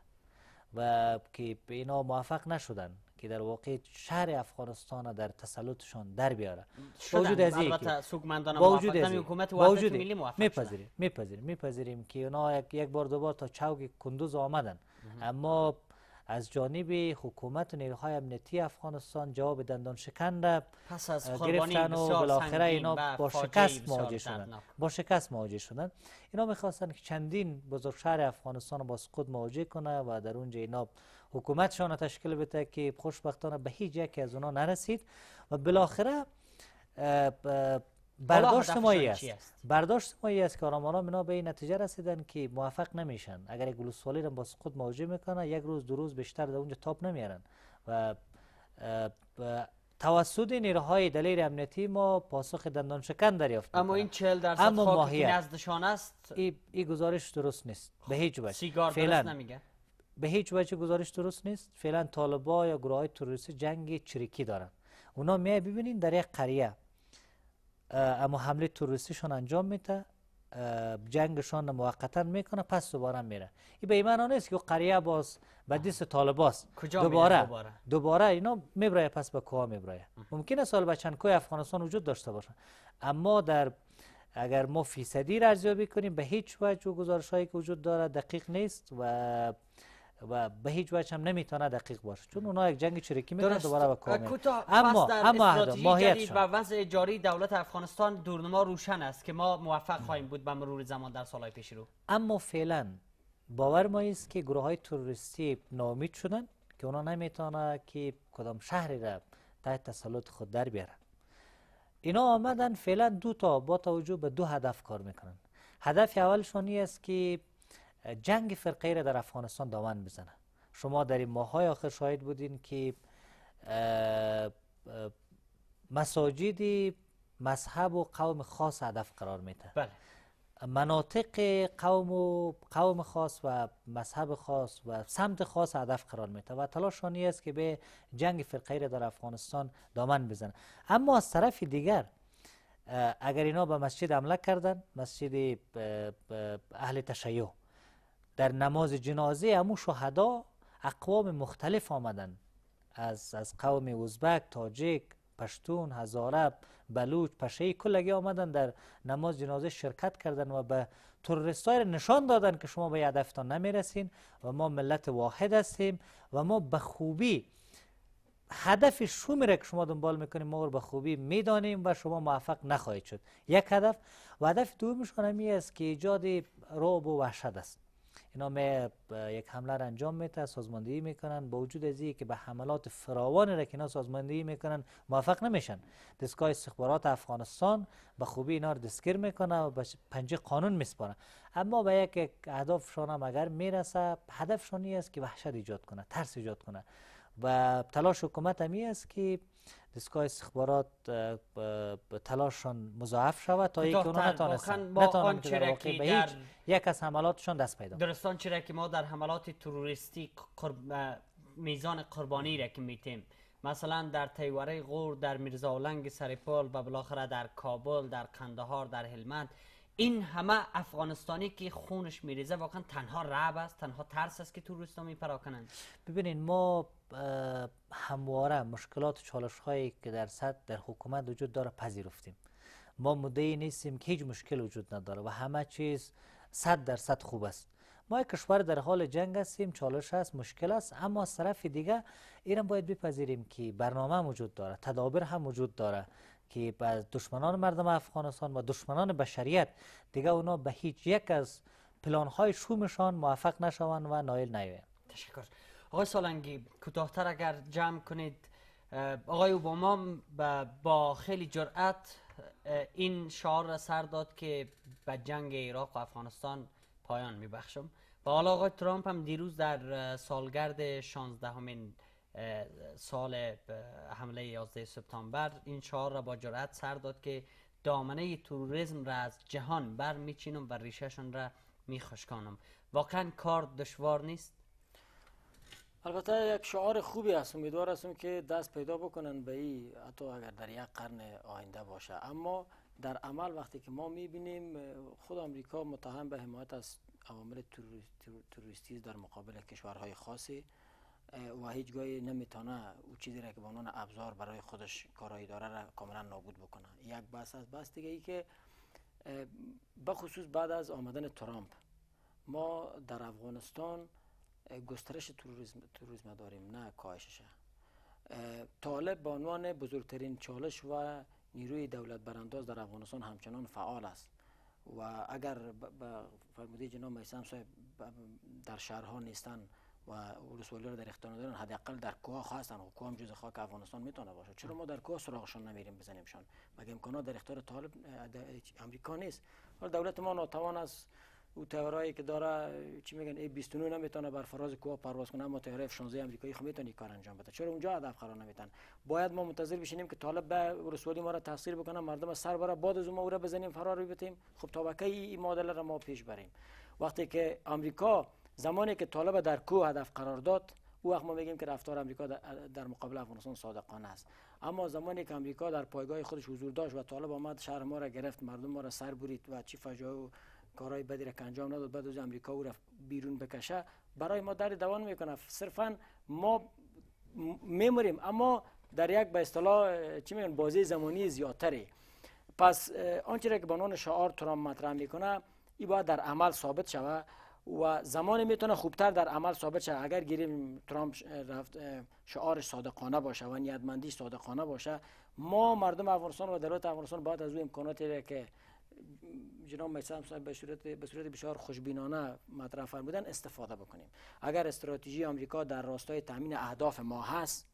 و که اینا موفق نشدن که در واقع شهر افغانستان در تسلطشان در بیاره با وجود از با وجود حکومت ملی میپذیریم میپذیریم میپذیریم که اونا یک, یک بار دوبار تا چوک کندوز آمدن اما از جانب حکومت و نیروهای امنیتی افغانستان جواب دندان شکن را پس از گرفتن و بالاخره اینا با شکست مواجه شدن با شکست مواجه شدن اینا میخواستن که چندین بزرگ شهر افغانستان با سقوط مواجه کنه و در اونجا اینا حکومتشان تشکیل بده که خوشبختانه به هیچ یکی از اونا نرسید و بالاخره برداشت ما است برداشت ما است که آراماران به این نتیجه رسیدن که موفق نمیشن اگر گلوسوالی رو با سقوط مواجه میکنه یک روز دو روز بیشتر در اونجا تاپ نمیارن و توسط نیروهای دلیل امنیتی ما پاسخ دندان شکن دریافت اما این 40 درصد اما نزدشان است این گزارش درست نیست به هیچ وجه نمیگه به هیچ وجه گزارش درست نیست فعلا طالبا یا گروه های تروریستی جنگ چریکی دارن اونا می ببینین در یک قریه اما حمله شون انجام میده جنگشان موقتا میکنه پس دوباره میره این به ایمان نیست که قریه باز به دیست طالباست کجا دوباره, دوباره دوباره اینا میبره پس به کوه میبره ممکنه سال به چند کوه افغانستان وجود داشته باشه اما در اگر ما فیصدی را ارزیابی کنیم به هیچ وجه گزارش هایی که وجود داره دقیق نیست و و به هیچ وجه هم نمیتونه دقیق باشه چون اونها یک جنگ چریکی میکنن دوباره به کامل اما اما ماهیت و وضع جاری دولت افغانستان دورنما روشن است که ما موفق خواهیم بود به مرور زمان در سالهای پیش رو اما فعلا باور ما است که گروه های توریستی نامید شدن که اونا نمیتونه که کدام شهری را تحت تسلط خود در بیارن اینا آمدن فعلا دو تا با توجه به دو هدف کار میکنن هدف اولشون است که جنگ فرقه را در افغانستان دامن بزنه شما در این ماهای آخر شاهد بودین که مساجد مذهب و قوم خاص هدف قرار میده بله. مناطق قوم و قوم خاص و مذهب خاص و سمت خاص هدف قرار میده و تلاشانی است که به جنگ فرقه را در افغانستان دامن بزنه اما از طرف دیگر اگر اینا به مسجد حمله کردن مسجد اهل تشیع در نماز جنازه همو شهدا اقوام مختلف آمدن از, از قوم ازبک، تاجیک، پشتون، هزارب، بلوچ، پشه کلگی آمدن در نماز جنازه شرکت کردن و به تروریستای نشان دادن که شما به هدفتان نمیرسین و ما ملت واحد هستیم و ما به خوبی هدف شو که شما دنبال میکنیم ما رو به خوبی میدانیم و شما موفق نخواهید شد یک هدف و هدف دومشان همی است که ایجاد رعب و وحشت است اینا می یک حمله را انجام میده سازماندهی میکنن با وجود از که به حملات فراوان را که اینا سازماندهی میکنن موفق نمیشن دستگاه استخبارات افغانستان به خوبی اینا رو دستگیر میکنه و به پنجه قانون میسپاره اما به یک اهدافشان هم اگر میرسه هدفشان است که وحشت ایجاد کنه ترس ایجاد کنه و تلاش حکومت همی است که دستگاه استخبارات تلاششان مضاعف شود تا یک اونا نتانستن نتانن که به هیچ یک از حملاتشان دست پیدا درستان چرا که ما در حملات تروریستی میزان قربانی را که میتیم مثلا در تیوره غور در ولنگ سریپال و بالاخره در کابل در قندهار در هلمند این همه افغانستانی که خونش میریزه واقعا تنها رعب است تنها ترس است که تو روستا میپراکنند ببینین ما همواره مشکلات و چالش هایی که در سطح در حکومت وجود داره پذیرفتیم ما مدعی نیستیم که هیچ مشکل وجود نداره و همه چیز صد صد خوب است ما یک کشور در حال جنگ هستیم چالش است مشکل است اما از طرف دیگه ایران باید بپذیریم که برنامه هم وجود داره تدابیر هم وجود داره که دشمنان مردم افغانستان و دشمنان بشریت دیگه اونا به هیچ یک از پلان های شومشان موفق نشون و نایل نیوه تشکر آقای سالنگی کوتاهتر اگر جمع کنید آقای اوباما با خیلی جرأت این شعار را سر داد که به جنگ عراق و افغانستان پایان میبخشم و حالا آقای ترامپ هم دیروز در سالگرد 16 همین سال حمله 11 سپتامبر این شعار را با جرأت سر داد که دامنه توریسم را از جهان بر میچینم و ریشهشون را میخشکانم واقعا کار دشوار نیست البته یک شعار خوبی است امیدوار هستم که دست پیدا بکنن به این حتی اگر در یک قرن آینده باشه اما در عمل وقتی که ما میبینیم خود آمریکا متهم به حمایت از عوامل توریستی در مقابل کشورهای خاصی و هیچگاهی نمیتونه او چیزی را که به عنوان ابزار برای خودش کارایی داره را کاملا نابود بکنه یک بحث از بحث دیگه ای که به خصوص بعد از آمدن ترامپ ما در افغانستان گسترش تروریسم, تروریسم داریم نه کاهشش طالب به عنوان بزرگترین چالش و نیروی دولت برانداز در افغانستان همچنان فعال است و اگر فرموده جناب میسم صاحب در شهرها نیستن و رو در اختیار دارن حداقل در کوه هستن و کوه هم جز خاک افغانستان میتونه باشه چرا ما در کوه سراغشون نمیریم بزنیمشان مگه امکانات در اختیار طالب امریکا نیست ولی دولت ما ناتوان است او تهرایی که داره چی میگن ای 29 نمیتونه بر فراز کوه پرواز کنه اما تهرای 16 آمریکایی خو خب میتونه کار انجام بده چرا اونجا هدف قرار نمیتن باید ما منتظر بشینیم که طالب به رسولی ما را تاثیر بکنه مردم سر بره بعد از ما را بزنیم فرار بتیم خب تا وکی این مدل را ما پیش بریم وقتی که آمریکا زمانی که طالب در کوه هدف قرار داد او وقت ما میگیم که رفتار امریکا در مقابل افغانستان صادقانه است اما زمانی که امریکا در پایگاه خودش حضور داشت و طالب آمد شهر ما را گرفت مردم ما را سر برید و چی فجا و کارهای بدی را کنجام نداد بعد از امریکا او را بیرون بکشه برای ما در دوان میکنه صرفا ما میمریم اما در یک به اصطلاح چی میگن بازی زمانی زیادتره پس آنچه را که به شعار ترام مطرح میکنه ای باید در عمل ثابت شود. و زمان میتونه خوبتر در عمل ثابت شه اگر گیریم ترامپ رفت شعار صادقانه باشه و نیتمندی صادقانه باشه ما مردم افغانستان و دولت افغانستان باید از او امکاناتی که جناب میسم به صورت به صورت بسیار خوشبینانه مطرح فرمودن استفاده بکنیم اگر استراتژی آمریکا در راستای تامین اهداف ما هست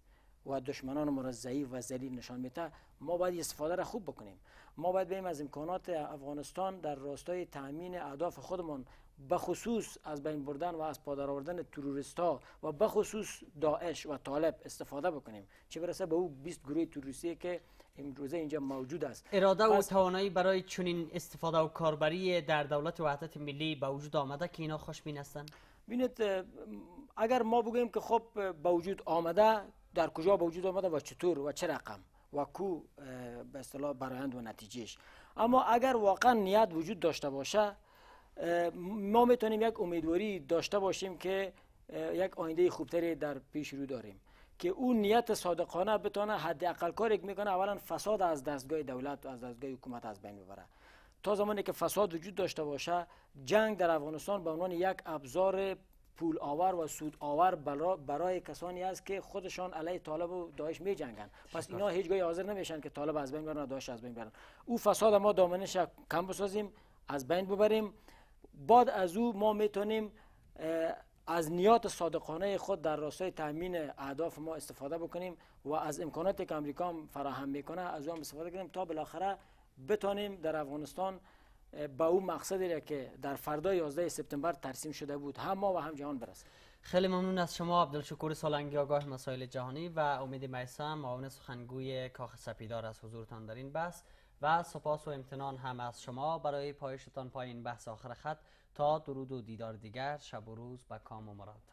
و دشمنان ما را ضعیف و ذلیل نشان میده ما باید استفاده را خوب بکنیم ما باید بریم از امکانات افغانستان در راستای تامین اهداف خودمان بخصوص از بین بردن و از پادر آوردن تروریست ها و بخصوص داعش و طالب استفاده بکنیم چه برسه به او 20 گروه تروریستی که امروزه اینجا موجود است اراده و توانایی برای چنین استفاده و کاربری در دولت وحدت ملی به وجود آمده که اینا خوشبین هستند بینید اگر ما بگیم که خب به وجود آمده در کجا به وجود آمده و چطور و چه رقم و کو به اصطلاح برایند و نتیجهش اما اگر واقعا نیت وجود داشته باشه ما میتونیم یک امیدواری داشته باشیم که یک آینده خوبتری در پیش رو داریم که اون نیت صادقانه بتونه حداقل کاری میکنه اولا فساد از دستگاه دولت از دستگاه حکومت از بین ببره تا زمانی که فساد وجود داشته باشه جنگ در افغانستان به عنوان یک ابزار پول آور و سود آور برای کسانی است که خودشان علیه طالب و داعش می جنگن پس اینا هیچگاه حاضر نمیشن که طالب از بین برن و داعش از بین برن او فساد ما دامنش کم بسازیم از بین ببریم بعد از او ما میتونیم از نیات صادقانه خود در راستای تامین اهداف ما استفاده بکنیم و از امکاناتی که امریکا فراهم میکنه از اون استفاده کنیم تا بالاخره بتانیم در افغانستان به او مقصدی را که در فردا 11 سپتامبر ترسیم شده بود هم ما و هم جهان برسیم خیلی ممنون از شما عبدالشکور سالنگی آگاه مسائل جهانی و امید میسم معاون سخنگوی کاخ سپیدار از حضورتان در این بحث و سپاس و امتنان هم از شما برای پایشتان پایین بحث آخر خط تا درود و دیدار دیگر شب و روز به کام و مراد